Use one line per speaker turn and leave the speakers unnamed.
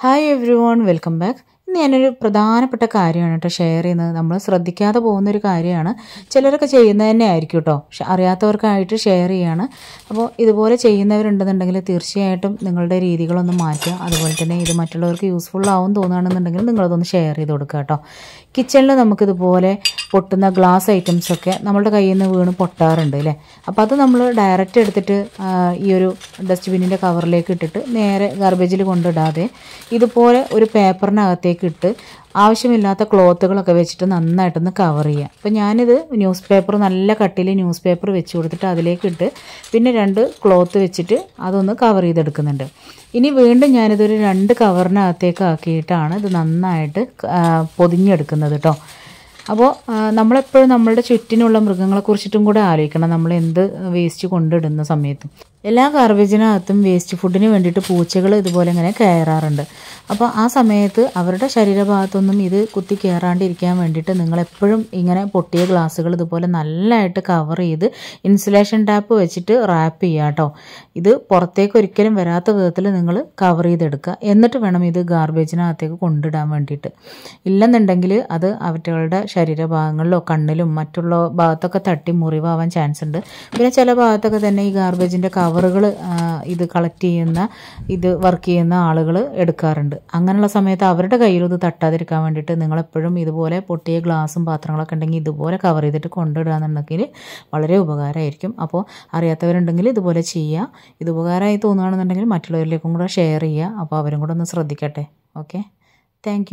hi everyone welcome back ഇന്ന് ഞാനൊരു പ്രധാനപ്പെട്ട കാര്യമാണ് കേട്ടോ ഷെയർ ചെയ്യുന്നത് നമ്മൾ ശ്രദ്ധിക്കാതെ പോകുന്ന ഒരു കാര്യമാണ് ചിലരൊക്കെ ചെയ്യുന്നത് തന്നെ ആയിരിക്കും കേട്ടോ അറിയാത്തവർക്കായിട്ട് ഷെയർ ചെയ്യാണ് അപ്പോൾ ഇതുപോലെ ചെയ്യുന്നവരുണ്ടെന്നുണ്ടെങ്കിൽ തീർച്ചയായിട്ടും നിങ്ങളുടെ രീതികളൊന്ന് മാറ്റുക അതുപോലെ തന്നെ ഇത് മറ്റുള്ളവർക്ക് യൂസ്ഫുൾ ആവും തോന്നുകയാണെന്നുണ്ടെങ്കിൽ നിങ്ങളതൊന്ന് ഷെയർ ചെയ്ത് കൊടുക്കുക കേട്ടോ കിച്ചണിൽ നമുക്കിതുപോലെ പൊട്ടുന്ന ഗ്ലാസ് ഐറ്റംസൊക്കെ നമ്മളുടെ കയ്യിൽ നിന്ന് വീണ് പൊട്ടാറുണ്ട് അല്ലേ അപ്പോൾ അത് നമ്മൾ ഡയറക്റ്റ് എടുത്തിട്ട് ഈ ഒരു ഡസ്റ്റ്ബിന്നിൻ്റെ കവറിലേക്ക് ഇട്ടിട്ട് നേരെ ഗാർബേജിൽ കൊണ്ടിടാതെ ഇതുപോലെ ഒരു പേപ്പറിനകത്തേക്ക് ഇട്ട് ആവശ്യമില്ലാത്ത ക്ലോത്തുകളൊക്കെ വെച്ചിട്ട് നന്നായിട്ടൊന്ന് കവർ ചെയ്യുക അപ്പോൾ ഞാനിത് ന്യൂസ് പേപ്പർ നല്ല കട്ടിയിൽ ന്യൂസ് പേപ്പർ വെച്ച് കൊടുത്തിട്ട് അതിലേക്കിട്ട് പിന്നെ രണ്ട് ക്ലോത്ത് വെച്ചിട്ട് അതൊന്ന് കവർ ചെയ്തെടുക്കുന്നുണ്ട് ഇനി വീണ്ടും ഞാനിതൊരു രണ്ട് കവറിനകത്തേക്ക് ആക്കിയിട്ടാണ് ഇത് നന്നായിട്ട് പൊതിഞ്ഞെടുക്കുന്നത് കേട്ടോ അപ്പോൾ നമ്മളെപ്പോഴും നമ്മളുടെ ചുറ്റിനുള്ള മൃഗങ്ങളെ കുറിച്ചിട്ടും കൂടെ ആലോചിക്കണം നമ്മൾ എന്ത് വേസ്റ്റ് കൊണ്ടിടുന്ന സമയത്തും എല്ലാ ഗാർബേജിനകത്തും വേസ്റ്റ് ഫുഡിന് വേണ്ടിയിട്ട് പൂച്ചകൾ ഇതുപോലെ ഇങ്ങനെ കയറാറുണ്ട് അപ്പോൾ ആ സമയത്ത് അവരുടെ ശരീരഭാഗത്തൊന്നും ഇത് കുത്തി കയറാണ്ടിരിക്കാൻ വേണ്ടിയിട്ട് നിങ്ങൾ എപ്പോഴും ഇങ്ങനെ പൊട്ടിയ ഗ്ലാസ്സുകൾ ഇതുപോലെ നല്ലതായിട്ട് കവർ ചെയ്ത് ഇൻസുലേഷൻ ടാപ്പ് വെച്ചിട്ട് റാപ്പ് ചെയ്യുക കേട്ടോ ഇത് പുറത്തേക്ക് ഒരിക്കലും വരാത്ത വിധത്തിൽ നിങ്ങൾ കവർ ചെയ്തെടുക്കുക എന്നിട്ട് വേണം ഇത് ഗാർബേജിനകത്തേക്ക് കൊണ്ടിടാൻ വേണ്ടിയിട്ട് ഇല്ലെന്നുണ്ടെങ്കിൽ അത് അവറ്റകളുടെ ശരീരഭാഗങ്ങളിലോ കണ്ണിലും മറ്റുള്ള ഭാഗത്തൊക്കെ തട്ടി മുറിവാവാൻ ചാൻസ് ഉണ്ട് പിന്നെ ചില ഭാഗത്തൊക്കെ തന്നെ ഈ ഗാർബേജിൻ്റെ കവർ കവറുകൾ ഇത് കളക്ട് ചെയ്യുന്ന ഇത് വർക്ക് ചെയ്യുന്ന ആളുകൾ എടുക്കാറുണ്ട് അങ്ങനെയുള്ള സമയത്ത് അവരുടെ കയ്യിൽ ഇത് തട്ടാതിരിക്കാൻ വേണ്ടിയിട്ട് നിങ്ങളെപ്പോഴും ഇതുപോലെ പൊട്ടിയ ഗ്ലാസും പാത്രങ്ങളൊക്കെ ഉണ്ടെങ്കിൽ ഇതുപോലെ കവർ ചെയ്തിട്ട് കൊണ്ടിടുക എന്നുണ്ടെങ്കിൽ വളരെ ഉപകാരമായിരിക്കും അപ്പോൾ അറിയാത്തവരുണ്ടെങ്കിൽ ഇതുപോലെ ചെയ്യുക ഇത് ഉപകാരമായി തോന്നുകയാണെന്നുണ്ടെങ്കിൽ മറ്റുള്ളവരിലേക്കും കൂടെ ഷെയർ ചെയ്യുക അപ്പോൾ അവരും കൂടെ ഒന്ന് ശ്രദ്ധിക്കട്ടെ ഓക്കെ താങ്ക്